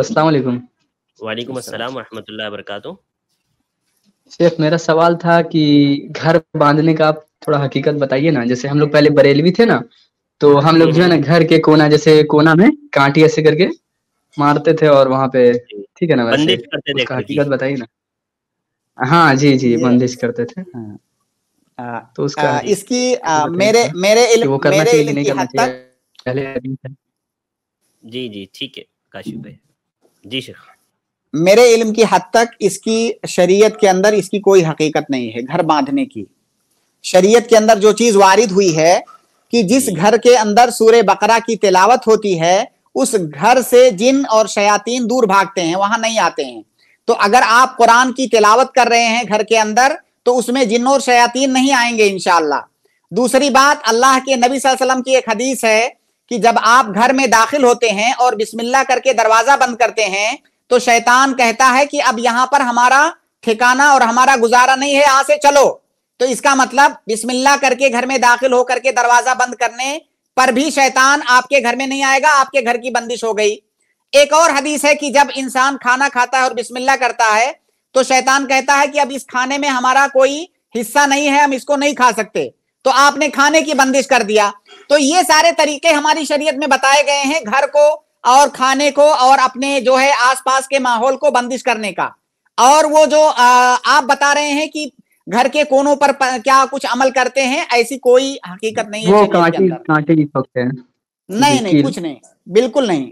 वालेकुम अस्सलाम वरहमतुल्लाहि वबरकातुहू शेख मेरा सवाल था कि घर बांधने का आप थोड़ा हकीकत बताइए ना जैसे हम लोग पहले बरेलवी थे ना तो हम लोग जो है ना घर के कोना जैसे कोना में कांटी ऐसे करके मारते थे और वहाँ पे ठीक है ना वैसे उसका हकीकत बताइए ना हाँ जी जी बंदिश करते थे हाँ। तो उसका आ, इसकी आ, मेरे मेरे इल्म वो करना चाहिए नहीं करना चाहिए पहले जी जी ठीक है काशिफ भाई जी शेख मेरे इल्म की हद तक इसकी शरीयत के अंदर इसकी कोई हकीकत नहीं है घर बांधने की शरीयत के अंदर जो चीज वारिद हुई है कि जिस घर के अंदर सूर्य बकरा की तिलावत होती है उस घर से जिन और शयातीन दूर भागते हैं वहां नहीं आते हैं तो अगर आप कुरान की तिलावत कर रहे हैं घर के अंदर तो उसमें जिन और शयातीन नहीं आएंगे इनशाला दूसरी बात अल्लाह के नबी वसल्लम की एक हदीस है कि जब आप घर में दाखिल होते हैं और बिस्मिल्ला करके दरवाजा बंद करते हैं तो शैतान कहता है कि अब यहां पर हमारा ठिकाना और हमारा गुजारा नहीं है यहां से चलो तो इसका मतलब बिस्मिल्ला करके घर में दाखिल होकर के दरवाजा बंद करने पर भी शैतान आपके घर में नहीं आएगा आपके घर की बंदिश हो गई एक और हदीस है कि जब इंसान खाना खाता है और बिस्मिल्ला करता है तो शैतान कहता है कि अब इस खाने में हमारा कोई हिस्सा नहीं है हम इसको नहीं खा सकते तो आपने खाने की बंदिश कर दिया तो ये सारे तरीके हमारी शरीयत में बताए गए हैं घर को और खाने को और अपने जो है आसपास के माहौल को बंदिश करने का और वो जो आ, आप बता रहे हैं कि घर के कोनों पर, क्या कुछ अमल करते हैं ऐसी कोई हकीकत नहीं है नहीं नहीं कुछ नहीं बिल्कुल नहीं